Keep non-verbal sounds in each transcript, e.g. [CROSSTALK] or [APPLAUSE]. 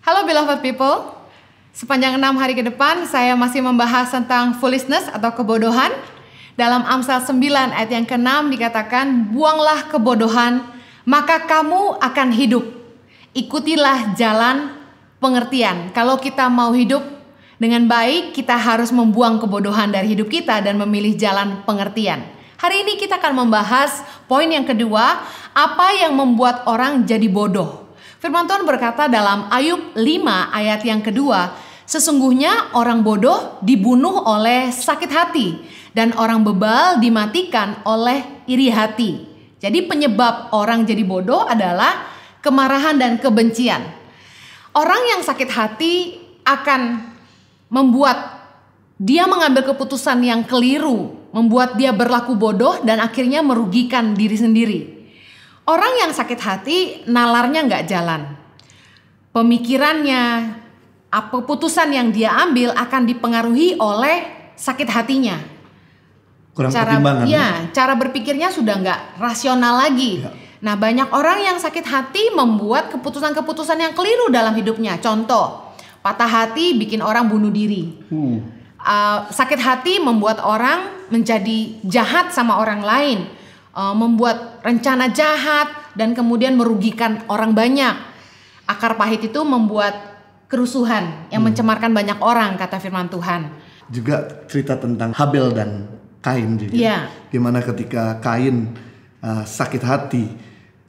Halo beloved people. Sepanjang enam hari ke depan saya masih membahas tentang foolishness atau kebodohan. Dalam Amsal 9 ayat yang ke-6 dikatakan, "Buanglah kebodohan, maka kamu akan hidup. Ikutilah jalan pengertian." Kalau kita mau hidup dengan baik, kita harus membuang kebodohan dari hidup kita dan memilih jalan pengertian. Hari ini kita akan membahas poin yang kedua, apa yang membuat orang jadi bodoh. Firman Tuhan berkata dalam Ayub 5 ayat yang kedua, sesungguhnya orang bodoh dibunuh oleh sakit hati dan orang bebal dimatikan oleh iri hati. Jadi penyebab orang jadi bodoh adalah kemarahan dan kebencian. Orang yang sakit hati akan membuat dia mengambil keputusan yang keliru, membuat dia berlaku bodoh dan akhirnya merugikan diri sendiri. Orang yang sakit hati nalarnya nggak jalan. Pemikirannya, apa putusan yang dia ambil akan dipengaruhi oleh sakit hatinya. Kurang cara, pertimbangan. Iya, ya, cara berpikirnya sudah nggak rasional lagi. Ya. Nah, banyak orang yang sakit hati membuat keputusan-keputusan yang keliru dalam hidupnya. Contoh, patah hati bikin orang bunuh diri. Hmm. Uh, sakit hati membuat orang menjadi jahat sama orang lain uh, membuat rencana jahat dan kemudian merugikan orang banyak. Akar pahit itu membuat kerusuhan yang hmm. mencemarkan banyak orang kata firman Tuhan. Juga cerita tentang Habel dan Kain juga. Yeah. Gimana ketika Kain uh, sakit hati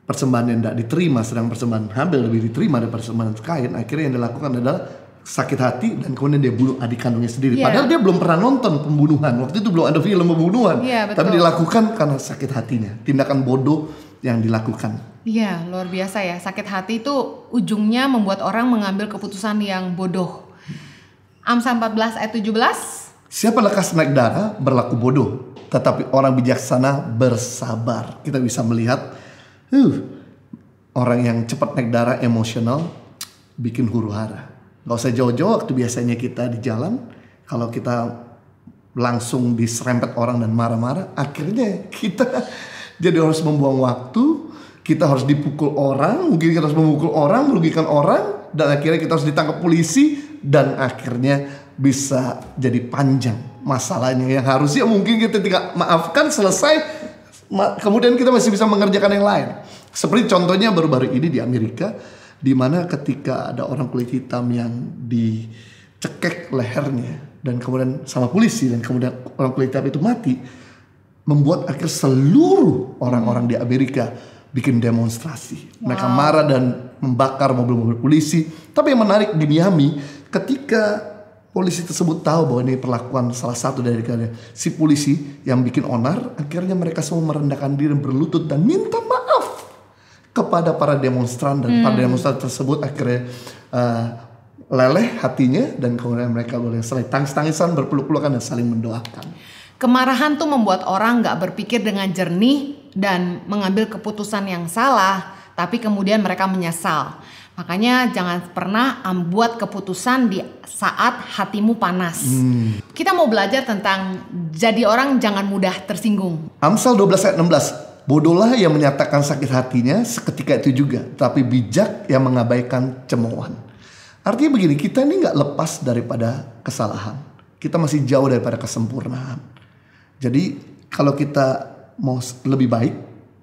persembahan yang tidak diterima sedang persembahan Habel lebih diterima dari persembahan Kain, akhirnya yang dilakukan adalah sakit hati dan kemudian dia bunuh adik kandungnya sendiri. Yeah. Padahal dia belum pernah nonton pembunuhan. Waktu itu belum ada film pembunuhan. Yeah, Tapi dilakukan karena sakit hatinya. Tindakan bodoh yang dilakukan. Iya, yeah, luar biasa ya. Sakit hati itu ujungnya membuat orang mengambil keputusan yang bodoh. Amsa 14 ayat 17. Siapa lekas naik darah berlaku bodoh, tetapi orang bijaksana bersabar. Kita bisa melihat uh, orang yang cepat naik darah emosional bikin huru hara nggak usah jauh-jauh waktu biasanya kita di jalan kalau kita langsung diserempet orang dan marah-marah akhirnya kita [LAUGHS] jadi harus membuang waktu kita harus dipukul orang mungkin kita harus memukul orang merugikan orang dan akhirnya kita harus ditangkap polisi dan akhirnya bisa jadi panjang masalahnya yang harusnya mungkin kita tidak maafkan selesai kemudian kita masih bisa mengerjakan yang lain seperti contohnya baru-baru ini di Amerika di mana ketika ada orang kulit hitam yang dicekek lehernya dan kemudian sama polisi dan kemudian orang kulit hitam itu mati membuat akhir seluruh orang-orang di Amerika bikin demonstrasi mereka marah dan membakar mobil-mobil polisi tapi yang menarik di Miami ketika polisi tersebut tahu bahwa ini perlakuan salah satu dari kalian si polisi yang bikin onar akhirnya mereka semua merendahkan diri berlutut dan minta maaf kepada para demonstran dan hmm. para demonstran tersebut akhirnya uh, leleh hatinya dan kemudian mereka boleh saling tangis-tangisan berpeluk-pelukan dan saling mendoakan. Kemarahan tuh membuat orang nggak berpikir dengan jernih dan mengambil keputusan yang salah, tapi kemudian mereka menyesal. Makanya jangan pernah membuat keputusan di saat hatimu panas. Hmm. Kita mau belajar tentang jadi orang jangan mudah tersinggung. Amsal 12 ayat 16. Bodohlah yang menyatakan sakit hatinya seketika itu juga, tapi bijak yang mengabaikan cemoohan. Artinya begini, kita ini nggak lepas daripada kesalahan. Kita masih jauh daripada kesempurnaan. Jadi kalau kita mau lebih baik,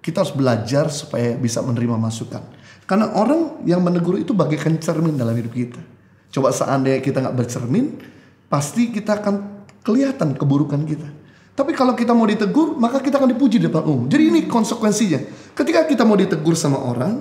kita harus belajar supaya bisa menerima masukan. Karena orang yang menegur itu bagaikan cermin dalam hidup kita. Coba seandainya kita nggak bercermin, pasti kita akan kelihatan keburukan kita. Tapi kalau kita mau ditegur, maka kita akan dipuji di depan umum. Jadi ini konsekuensinya. Ketika kita mau ditegur sama orang,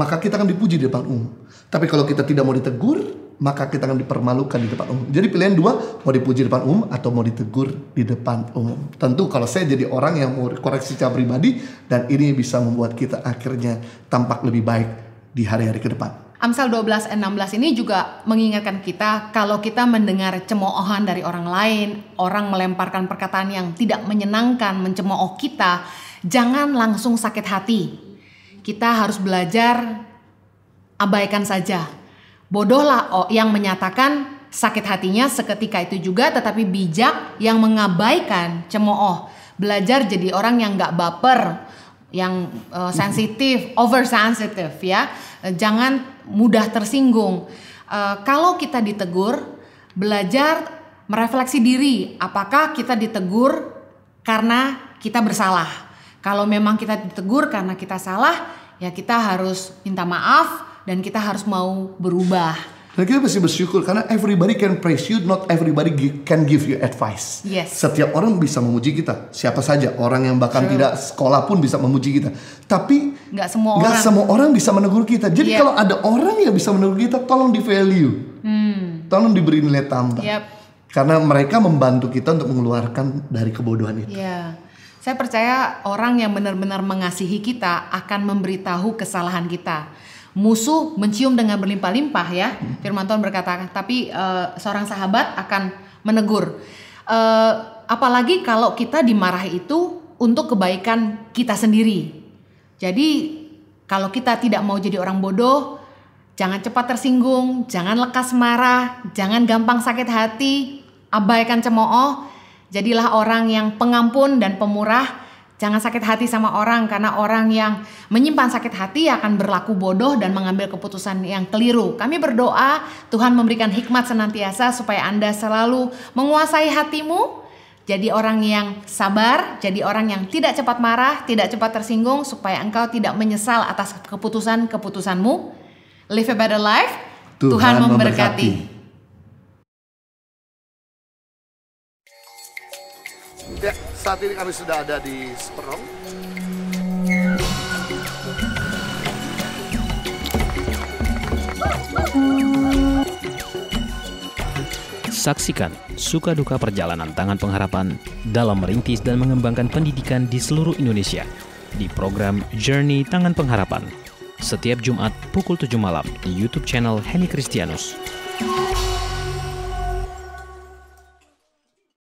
maka kita akan dipuji di depan umum. Tapi kalau kita tidak mau ditegur, maka kita akan dipermalukan di depan umum. Jadi pilihan dua, mau dipuji di depan umum atau mau ditegur di depan umum. Tentu kalau saya jadi orang yang mau koreksi secara pribadi dan ini bisa membuat kita akhirnya tampak lebih baik di hari-hari ke depan. Amsal 12 dan 16 ini juga mengingatkan kita kalau kita mendengar cemoohan dari orang lain, orang melemparkan perkataan yang tidak menyenangkan, mencemooh kita, jangan langsung sakit hati. Kita harus belajar abaikan saja. Bodohlah oh, yang menyatakan sakit hatinya seketika itu juga tetapi bijak yang mengabaikan cemooh. Belajar jadi orang yang gak baper, yang uh, sensitif, [LAUGHS] oversensitive ya. Eh, jangan mudah tersinggung. E, kalau kita ditegur, belajar merefleksi diri, apakah kita ditegur karena kita bersalah. Kalau memang kita ditegur karena kita salah, ya kita harus minta maaf dan kita harus mau berubah. Dan kita mesti bersyukur karena everybody can praise you, not everybody can give you advice. Yes. Setiap orang bisa memuji kita, siapa saja. Orang yang bahkan sure. tidak sekolah pun bisa memuji kita. Tapi nggak semua nggak orang. semua orang bisa menegur kita. Jadi yep. Iya. kalau ada orang yang bisa menegur kita, tolong di value, hmm. tolong diberi nilai tambah. Yep. Karena mereka membantu kita untuk mengeluarkan dari kebodohan itu. Yeah. Saya percaya orang yang benar-benar mengasihi kita akan memberitahu kesalahan kita. Musuh mencium dengan berlimpah-limpah ya. Hmm. Firman Tuhan berkata, tapi uh, seorang sahabat akan menegur. Uh, apalagi kalau kita dimarahi itu untuk kebaikan kita sendiri jadi kalau kita tidak mau jadi orang bodoh, jangan cepat tersinggung, jangan lekas marah, jangan gampang sakit hati, abaikan cemooh, jadilah orang yang pengampun dan pemurah. Jangan sakit hati sama orang karena orang yang menyimpan sakit hati akan berlaku bodoh dan mengambil keputusan yang keliru. Kami berdoa Tuhan memberikan hikmat senantiasa supaya Anda selalu menguasai hatimu, jadi orang yang sabar, jadi orang yang tidak cepat marah, tidak cepat tersinggung supaya engkau tidak menyesal atas keputusan-keputusanmu. Live a better life. Tuhan, Tuhan memberkati. Ya, saat ini kami sudah ada di Seperong. Saksikan suka duka perjalanan tangan pengharapan dalam merintis dan mengembangkan pendidikan di seluruh Indonesia di program Journey Tangan Pengharapan setiap Jumat pukul 7 malam di YouTube channel Henny Kristianus.